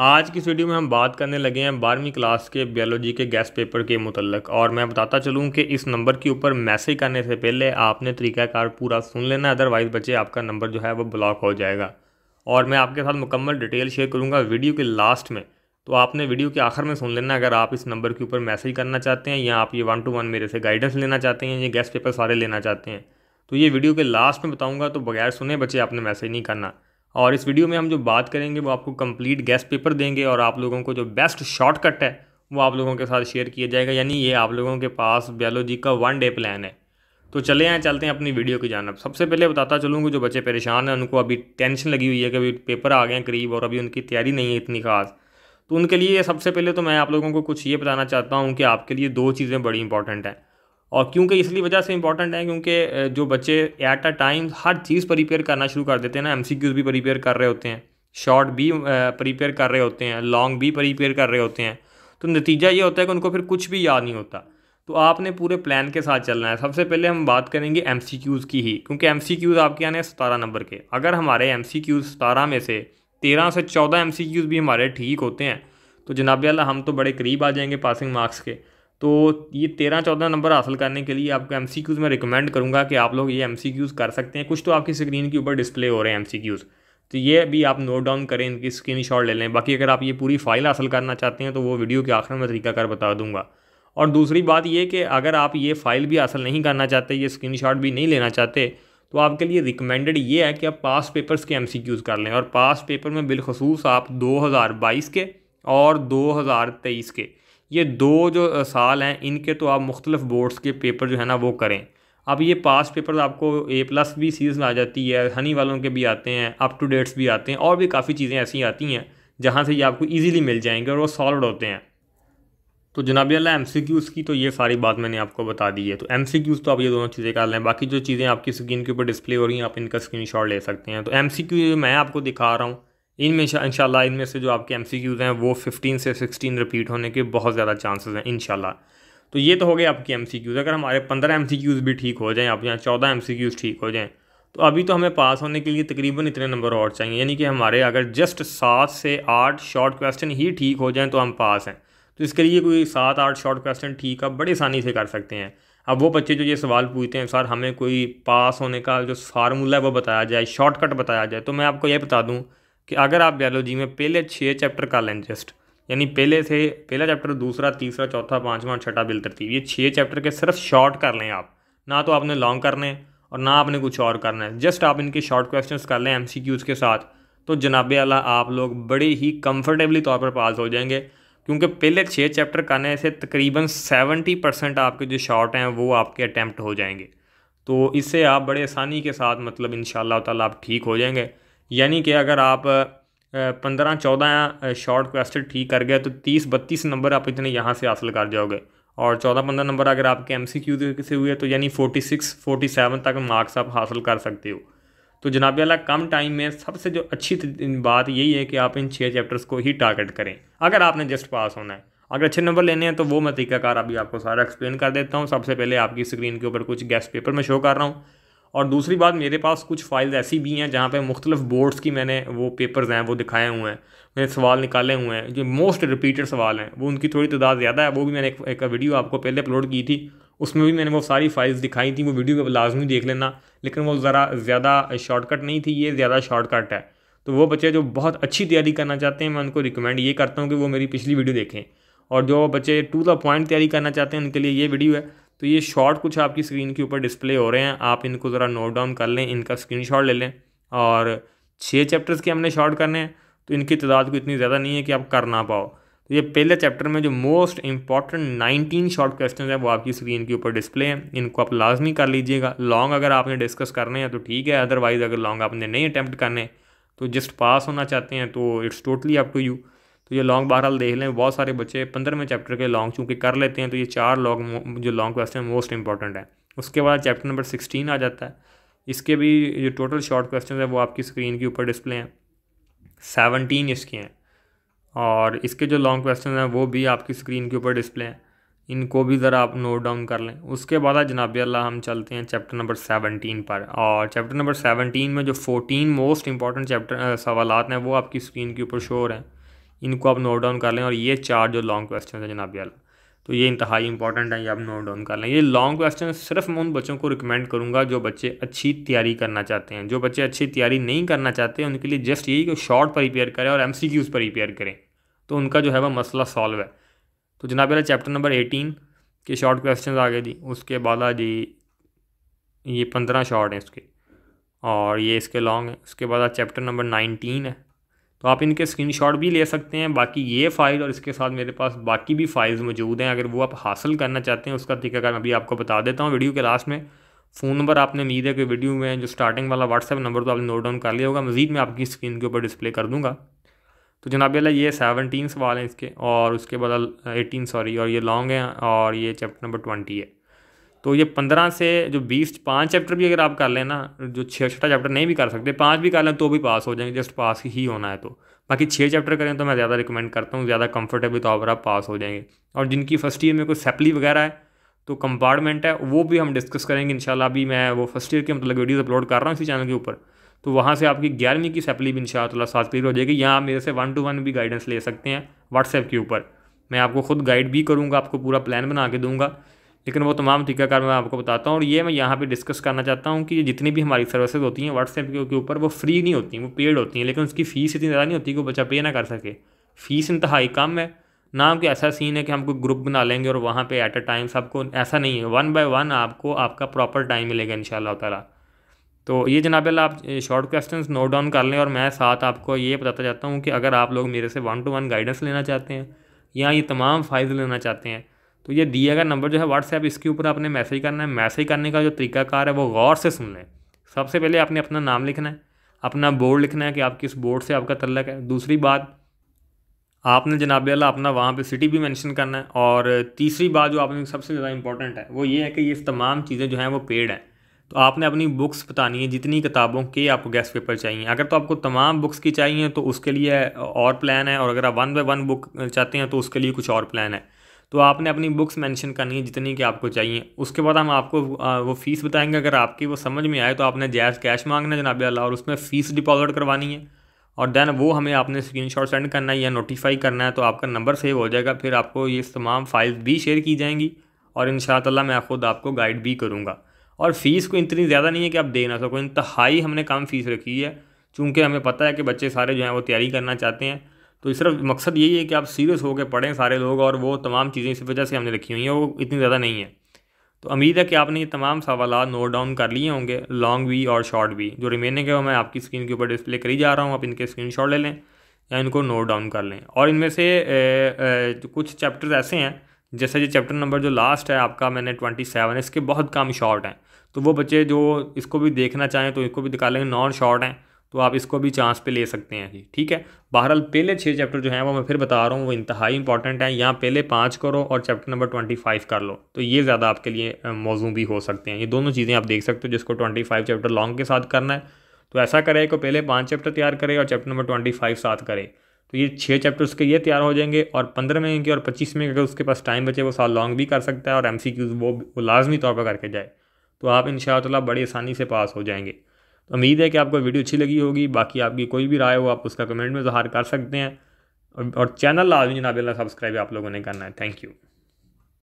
आज की वीडियो में हम बात करने लगे हैं बारहवीं क्लास के बायोलॉजी के गैस पेपर के मुतलक और मैं बताता चलूँ कि इस नंबर के ऊपर मैसेज करने से पहले आपने तरीकाकार पूरा सुन लेना अदरवाइज़ बच्चे आपका नंबर जो है वो ब्लॉक हो जाएगा और मैं आपके साथ मुकम्मल डिटेल शेयर करूँगा वीडियो के लास्ट में तो आपने वीडियो के आखिर में सुन लेना अगर आप इस नंबर के ऊपर मैसेज करना चाहते हैं या आप ये वन टू वन मेरे से गाइडेंस लेना चाहते हैं या गैस पेपर सारे लेना चाहते हैं तो ये वीडियो के लास्ट में बताऊँगा तो बगैर सुने बच्चे आपने मैसेज नहीं करना और इस वीडियो में हम जो बात करेंगे वो आपको कंप्लीट गैस पेपर देंगे और आप लोगों को जो बेस्ट शॉर्टकट है वो आप लोगों के साथ शेयर किया जाएगा यानी ये आप लोगों के पास बायोलॉजी का वन डे प्लान है तो चले आए चलते हैं अपनी वीडियो की जानब सबसे पहले बताता चलूँगा जो बच्चे परेशान हैं उनको अभी टेंशन लगी हुई है कि अभी पेपर आ गए हैं करीब और अभी उनकी तैयारी नहीं है इतनी खास तो उनके लिए सबसे पहले तो मैं आप लोगों को कुछ ये बताना चाहता हूँ कि आपके लिए दो चीज़ें बड़ी इंपॉर्टेंट हैं और क्योंकि इसलिए वजह से इंपॉर्टेंट है क्योंकि जो बच्चे एट अ टाइम हर चीज़ प्रिपेयर करना शुरू कर देते हैं ना एम भी प्रिपेयर कर रहे होते हैं शॉर्ट भी प्रिपेयर कर रहे होते हैं लॉन्ग भी प्रिपेयर कर रहे होते हैं तो नतीजा ये होता है कि उनको फिर कुछ भी याद नहीं होता तो आपने पूरे प्लान के साथ चलना है सबसे पहले हम बात करेंगे एम की ही क्योंकि एम आपके आने सतारह नंबर के अगर हमारे एम सी में से तेरह से चौदह एम भी हमारे ठीक होते हैं तो जनाब हम तो बड़े करीब आ जाएंगे पासिंग मार्क्स के तो ये तेरह चौदह नंबर हासिल करने के लिए आपको एम सी क्यूज़ में रिकमेंड करूँगा कि आप लोग ये एम सी क्यूज़ कर सकते हैं कुछ तो आपकी स्क्रीन के ऊपर डिस्प्ले हो रहे हैं एम सी क्यूज़ तो ये भी आप नोट डाउन करें इनकी स्क्रीन शॉट ले लें बाकी अगर आप ये पूरी फाइल हासिल करना चाहते हैं तो वो वीडियो के आखिर में तरीका कर बता दूंगा और दूसरी बात ये कि अगर आप ये फ़ाइल भी हासिल नहीं करना चाहते ये स्क्रीन शॉट भी नहीं लेना चाहते तो आपके लिए रिकमेंडेड ये है कि आप पास पेपर्स के एम सी क्यूज़ कर लें और पास पेपर में बिलखसूस आप दो हज़ार बाईस के और दो हज़ार तेईस के ये दो जो साल हैं इनके तो आप मुख्तलिफ बोर्ड्स के पेपर जो है ना वो करें अब ये पास पेपर तो आपको ए प्लस भी सीरीज़ में आ जाती है हनी वालों के भी आते हैं अप टू डेट्स भी आते हैं और भी काफ़ी चीज़ें ऐसी आती हैं जहाँ से ये आपको ईज़ीली मिल जाएंगे और वो सॉल्व होते हैं तो जनाब अल्लाह एम सी क्यूज़ की तो ये सारी बात मैंने आपको बता दी है तो एम सी क्यूज़ तो आप ये दोनों चीज़ें कर लें बाकी जो चीज़ें आपकी स्क्रीन के ऊपर डिस्प्ले हो रही हैं आप इनका स्क्रीन शॉट ले सकते हैं तो एम सी क्यू मैं आपको दिखा रहा हूँ इनमें शाला इनमें से जो आपके एम हैं वो फिफ्टीन से सिक्सटीन रिपीट होने के बहुत ज़्यादा चांसेस हैं इन तो ये तो हो गए आपके एम अगर हमारे पंद्रह एम भी ठीक हो जाएँ आप यहाँ चौदह एम ठीक हो जाएँ तो अभी तो हमें पास होने के लिए तकरीबन इतने नंबर और चाहिए यानी कि हमारे अगर जस्ट सात से आठ शॉर्ट क्वेश्चन ही ठीक हो जाएँ तो हम पास हैं तो इसके लिए कोई सात आठ शॉर्ट क्वेश्चन ठीक आप बड़े आसानी से कर सकते हैं अब वो बच्चे जो ये सवाल पूछते हैं सर हमें कोई पास होने का जो फार्मूला है वो बताया जाए शॉर्टकट बताया जाए तो मैं आपको ये बता दूँ कि अगर आप बायोलॉजी में पहले छः चैप्टर कर लें जस्ट यानी पहले से पहला चैप्टर दूसरा तीसरा चौथा पाँचवा छठा बिल तरतीब ये छः चैप्टर के सिर्फ शॉर्ट कर लें आप ना तो आपने लॉन्ग करने और ना आपने कुछ और करना है जस्ट आप इनके शॉर्ट क्वेश्चंस कर लें एम के साथ तो जनाब आला आप लोग बड़े ही कंफर्टेबली तौर पर पास हो जाएंगे क्योंकि पहले छः चैप्टर करने से तकरीबन सेवेंटी परसेंट आपके जो शॉर्ट हैं वो आपके अटैम्प्ट हो जाएंगे तो इससे आप बड़े आसानी के साथ मतलब इन ताला आप ठीक हो जाएंगे यानी कि अगर आप पंद्रह चौदह शॉर्ट क्वेश्चन ठीक कर गए तो तीस बत्तीस नंबर आप इतने यहाँ से हासिल कर जाओगे और चौदह पंद्रह नंबर अगर आपके एम सी क्यू से हुए तो यानी फोर्टी सिक्स फोर्टी सेवन तक मार्क्स आप हासिल कर सकते हो तो जनाब अला कम टाइम में सबसे जो अच्छी बात यही है कि आप इन छः चैप्टर्स को ही टारगेट करें अगर आपने जस्ट पास होना है अगर अच्छे नंबर लेने हैं तो वो मैं तरीकाकार अभी आपको सारा एक्सप्लेन कर देता हूँ सबसे पहले आपकी स्क्रीन के ऊपर कुछ गेस्ट पेपर में शो कर रहा हूँ और दूसरी बात मेरे पास कुछ फ़ाइल्स ऐसी भी हैं जहाँ पे मुख्तलिफ बोर्ड्स की मैंने वो पेपर्स हैं वो दिखाए हुए हैं मैंने सवाल निकाले हुए हैं जो मोस्ट रिपीटेड सवाल हैं वो उनकी थोड़ी तादाद ज़्यादा है वो भी मैंने एक, एक वीडियो आपको पहले अपलोड की थी उसमें भी मैंने वो सारी फाइल्स दिखाई थी वो वीडियो को लाजमी देख लेना लेकिन वो ज़रा ज़्यादा शॉर्टकट नहीं थी ये ज़्यादा शॉर्टकट है तो वो बच्चे जो बहुत अच्छी तैयारी करना चाहते हैं मैं उनको रिकमेंड ये करता हूँ कि वो मेरी पिछली वीडियो देखें और जो बच्चे टू द पॉइंट तैयारी करना चाहते हैं उनके लिए ये वीडियो है तो ये शॉट कुछ आपकी स्क्रीन के ऊपर डिस्प्ले हो रहे हैं आप इनको ज़रा नोट डाउन कर लें इनका स्क्रीन ले लें और छः चैप्टर्स के हमने शॉर्ट करने हैं तो इनकी तादाद को इतनी ज़्यादा नहीं है कि आप कर ना पाओ तो ये पहले चैप्टर में जो मोस्ट इंपॉर्टेंट 19 शॉर्ट क्वेश्चन है वो आपकी स्क्रीन के ऊपर डिस्प्ले हैं इनको आप लाजमी कर लीजिएगा लॉन्ग अगर आपने डिस्कस करने हैं तो ठीक है अदरवाइज़ अगर लॉन्ग आपने नहीं अटैम्प्ट करने तो जस्ट पास होना चाहते हैं तो it's totally up to you तो ये लॉन्ग बहरहाल देख लें बहुत सारे बच्चे पंद्रहवें चैप्टर के लॉन्ग चूँकि कर लेते हैं तो ये चार लॉन्ग जो लॉन्ग क्वेश्चन मोस्ट इंपॉर्टेंट है उसके बाद चैप्टर नंबर सिक्सटीन आ जाता है इसके भी जो टोटल शॉर्ट क्वेश्चन है वो आपकी स्क्रीन के ऊपर डिस्प्ले हैं सेवनटीन इसके हैं और इसके जो लॉन्ग क्वेश्चन हैं वो भी आपकी स्क्रीन के ऊपर डिस्प्ले हैं इनको भी ज़रा आप नोट डाउन कर लें उसके बाद जनाब अल्लाह हम चलते हैं चैप्टर नंबर सेवनटीन पर और चैप्टर नंबर सेवनटीन में जो फोटीन मोस्ट इंपॉर्टेंट चैप्टर सवालत हैं वो आपकी स्क्रीन के ऊपर शोर हैं इनको आप नोट डाउन कर लें और ये चार जो लॉन्ग क्वेश्चन है जनाब यार तो ये इंतहाई इंपॉर्टेंट है ये आप नोट डाउन कर लें ये लॉन्ग क्वेश्चन सिर्फ मैं उन बच्चों को रिकमेंड करूँगा जो बच्चे अच्छी तैयारी करना चाहते हैं जो बच्चे अच्छी तैयारी नहीं करना चाहते उनके लिए जस्ट यही कि शॉर्ट प्रिपेयर करें और एम सी क्यूज़ प्रिपेयर करें तो उनका जो है वह मसला सॉल्व है तो जनाब यार चैप्टर नंबर एटीन के शॉर्ट क्वेश्चन आ गए जी उसके बाद जी ये पंद्रह शॉर्ट हैं इसके और ये इसके लॉन्ग है उसके बाद चैप्टर नंबर नाइनटीन है तो आप इनके स्क्रीनशॉट भी ले सकते हैं बाकी ये फ़ाइल और इसके साथ मेरे पास बाकी भी फाइल्स मौजूद हैं अगर वो आप हासिल करना चाहते हैं उसका तरीका मैं अभी आपको बता देता हूँ वीडियो के लास्ट में फ़ोन नंबर आपने उम्मीद है कि वीडियो में जो स्टार्टिंग वाला व्हाट्सएप नंबर तो आपने नोट डाउन कर लिया होगा मजीद मैं आपकी स्क्रीन के ऊपर डिस्प्ले कर दूँगा तो जनाब अला ये सेवनटीन सवाल हैं इसके और उसके बाद एटीन सॉरी और ये लॉन्ग हैं और ये चैप्टर नंबर ट्वेंटी है तो ये पंद्रह से जो बीस पाँच चैप्टर भी अगर आप कर लें ना जो छः छठा चैप्टर नहीं भी कर सकते पाँच भी कर लें तो भी पास हो जाएंगे जस्ट पास ही होना है तो बाकी छः चैप्टर करें तो मैं ज़्यादा रिकमेंड करता हूँ ज़्यादा कंफर्टेबल तो आप पास हो जाएंगे और जिनकी फर्स्ट ईयर में कोई सेपली वगैरह है तो कंपार्टमेंट है वो भी हम डिस्कस करेंगे इन अभी मैं वो फर्स्ट ईयर के मतलब वीडियोज़ अपलोड कर रहा हूँ इसी चैनल के ऊपर तो वहाँ से आपकी ग्यारहवीं की सैपली भी इन साथ क्लियर हो जाएगी या आप मेरे से वन टू वन भी गाइडेंस ले सकते हैं व्हाट्सएप के ऊपर मैं आपको खुद गाइड भी करूँगा आपको पूरा प्लान बना के दूँगा लेकिन वो तमाम तरीकाकार मैं आपको बताता हूँ और ये मैं यहाँ पे डिस्कस करना चाहता हूँ कि जितनी भी हमारी सर्विसेज होती हैं व्हाट्सएप के ऊपर वो फ्री नहीं होती वो पेड होती हैं लेकिन उसकी फ़ीस इतनी ज़्यादा नहीं होती कि वो बच्चा पे ना कर सके फ़ीस इंतहाई कम है ना कि ऐसा सीन है कि हम कोई ग्रुप बना लेंगे और वहाँ पर एट अ टाइम सबको ऐसा नहीं है वन बाय वन आपको आपका प्रॉपर टाइम मिलेगा इन शाला तो ये जनाब आप शॉर्ट क्वेश्चन नोट डाउन कर लें और मैं साथ आपको ये बताता चाहता हूँ कि अगर आप लोग मेरे से वन टू वन गाइडेंस लेना चाहते हैं या ये तमाम फ़ायदे लेना चाहते हैं तो ये दिया गया नंबर जो है व्हाट्सएप इसके ऊपर आपने मैसेज करना है मैसेज करने का जो तरीकाकार है वो गौर से सुन लें सबसे पहले आपने अपना नाम लिखना है अपना बोर्ड लिखना है कि आप किस बोर्ड से आपका तल्लक है दूसरी बात आपने जनाब अला अपना वहाँ पे सिटी भी मेंशन करना है और तीसरी बात जो आपने सबसे ज़्यादा इंपॉर्टेंट है वो ये है कि ये तमाम चीज़ें जो हैं वो पेड हैं तो आपने अपनी बुक्स बतानी है जितनी किताबों के आपको गैस पेपर चाहिए अगर तो आपको तमाम बुक्स की चाहिए तो उसके लिए और प्लान है और अगर आप वन बाई वन बुक चाहते हैं तो उसके लिए कुछ और प्लान है तो आपने अपनी बुक्स मेंशन करनी है जितनी कि आपको चाहिए उसके बाद हम आपको वो फ़ीस बताएंगे अगर आपकी वो समझ में आए तो आपने जैज़ कैश मांगना है जनाब अल्लाह और उसमें फ़ीस डिपॉजिट करवानी है और देन वो हमें आपने स्क्रीन शॉट सेंड करना है या नोटिफाई करना है तो आपका नंबर सेव हो जाएगा फिर आपको ये तमाम फाइल्स भी शेयर की जाएंगी और इन मैं ख़ुद आपको गाइड भी करूँगा और फ़ीस को इतनी ज़्यादा नहीं है कि आप दे ना सको इंतहाई हमने कम फ़ीस रखी है चूँकि हमें पता है कि बच्चे सारे जो हैं वो तैयारी करना चाहते हैं तो इस सिर्फ मकसद यही है कि आप सीरियस होकर पढ़ें सारे लोग और वो तमाम चीज़ें इस वजह से हमने लिखी हुई हैं वो इतनी ज़्यादा नहीं है तो उम्मीद है कि आपने ये तमाम सवाल नोट डाउन कर लिए होंगे लॉन्ग भी और शॉर्ट भी जो रिमेनिंग है वो मैं आपकी स्क्रीन के ऊपर डिस्प्ले करी जा रहा हूँ आप इनके स्क्रीन शॉट ले लें या इनको नोट डाउन कर लें और इनमें से ए, ए, कुछ चैप्टर्स ऐसे हैं जैसे जो चैप्टर नंबर जो लास्ट है आपका मैंने ट्वेंटी सेवन इसके बहुत कम शॉर्ट हैं तो वो बच्चे जो इसको भी देखना चाहें तो इसको भी दिखा लेंगे नॉन शॉर्ट हैं तो आप इसको भी चांस पे ले सकते हैं जी ठीक है बहरहाल पहले छः चैप्टर जो हैं वो मैं फिर बता रहा हूँ वो इंतहाई इंपॉर्टेंट हैं यहाँ पहले पाँच करो और चैप्टर नंबर ट्वेंटी फाइव कर लो तो ये ज़्यादा आपके लिए मौजू भी हो सकते हैं ये दोनों चीज़ें आप देख सकते हो जिसको ट्वेंटी फाइव चैप्टर लॉन्ग के साथ करना है तो ऐसा करे को पहले पाँच चैप्टर तैयार करे और चैप्टर नंबर ट्वेंटी फाइव साथ करे तो ये छः चैप्टर उसके ये तैयार हो जाएंगे और पंद्रह में के और पच्चीस में अगर उसके पास टाइम बचे वो साल लॉन्ग भी कर सकता है और एम वो, वो लाजमी तौर पर करके जाए तो आप इन बड़ी आसानी से पास हो जाएंगे तो उम्मीद है कि आपको वीडियो अच्छी लगी होगी बाकी आपकी कोई भी राय हो आप उसका कमेंट में इजहार कर सकते हैं और चैनल लाजमी जनाब सब्सक्राइब आप लोगों ने करना है थैंक यू